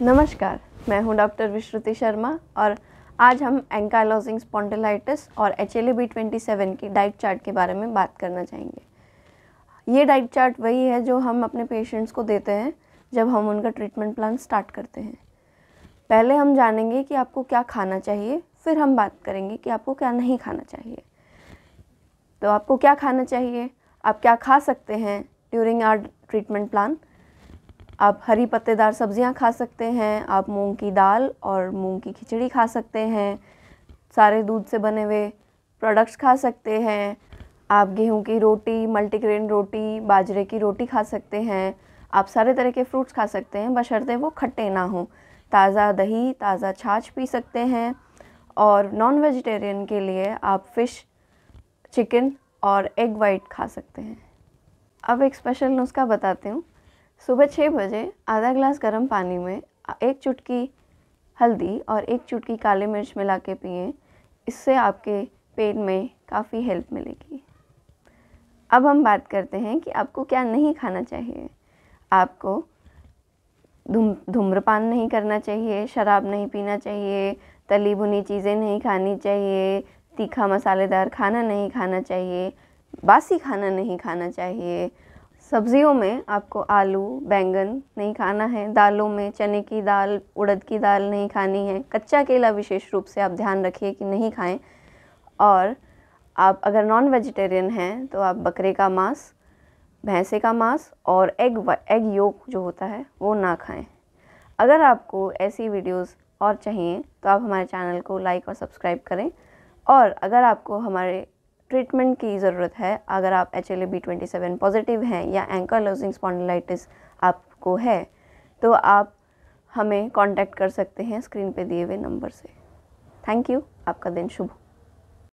नमस्कार मैं हूं डॉक्टर विश्रुति शर्मा और आज हम एंकालोजिंग स्पॉन्डिलाइटिस और H L B twenty seven की डाइट चार्ट के बारे में बात करना चाहेंगे ये डाइट चार्ट वही है जो हम अपने पेशेंट्स को देते हैं जब हम उनका ट्रीटमेंट प्लान स्टार्ट करते हैं पहले हम जानेंगे कि आपको क्या खाना चाहिए फिर हम बात करेंगे कि आपको क्या नहीं खाना चाहिए तो आपको क्या खाना चाहिए आप क्या खा सकते हैं ड्यूरिंग आर ट्रीटमेंट प्लान आप हरी पत्तेदार सब्जियां खा सकते हैं आप मूंग की दाल और मूंग की खिचड़ी खा सकते हैं सारे दूध से बने हुए प्रोडक्ट्स खा सकते हैं आप गेहूं की रोटी मल्टीग्रेन रोटी बाजरे की रोटी खा सकते हैं आप सारे तरह के फ्रूट्स खा सकते हैं बशर्ते वो खट्टे ना हों ताज़ा दही ताज़ा छाछ पी सकते हैं और नॉन वेजिटेरियन के लिए आप फ़िश चिकन और एग वाइट खा सकते हैं अब एक स्पेशल नुस्खा बताती हूँ सुबह छः बजे आधा ग्लास गर्म पानी में एक चुटकी हल्दी और एक चुटकी काले मिर्च मिला के पिए इससे आपके पेट में काफ़ी हेल्प मिलेगी अब हम बात करते हैं कि आपको क्या नहीं खाना चाहिए आपको धूम धूम्रपान नहीं करना चाहिए शराब नहीं पीना चाहिए तली भुनी चीज़ें नहीं खानी चाहिए तीखा मसालेदार खाना नहीं खाना चाहिए बासी खाना नहीं खाना चाहिए सब्जियों में आपको आलू बैंगन नहीं खाना है दालों में चने की दाल उड़द की दाल नहीं खानी है कच्चा केला विशेष रूप से आप ध्यान रखिए कि नहीं खाएं और आप अगर नॉन वेजिटेरियन हैं तो आप बकरे का मांस भैंसे का मांस और एग एग योग जो होता है वो ना खाएं अगर आपको ऐसी वीडियोस और चाहिए तो आप हमारे चैनल को लाइक और सब्सक्राइब करें और अगर आपको हमारे ट्रीटमेंट की ज़रूरत है अगर आप H L B twenty seven positive हैं या एंकर लूजिंग स्पॉन्डिलाइटिस आपको है तो आप हमें कांटेक्ट कर सकते हैं स्क्रीन पे दिए हुए नंबर से थैंक यू आपका दिन शुभ हो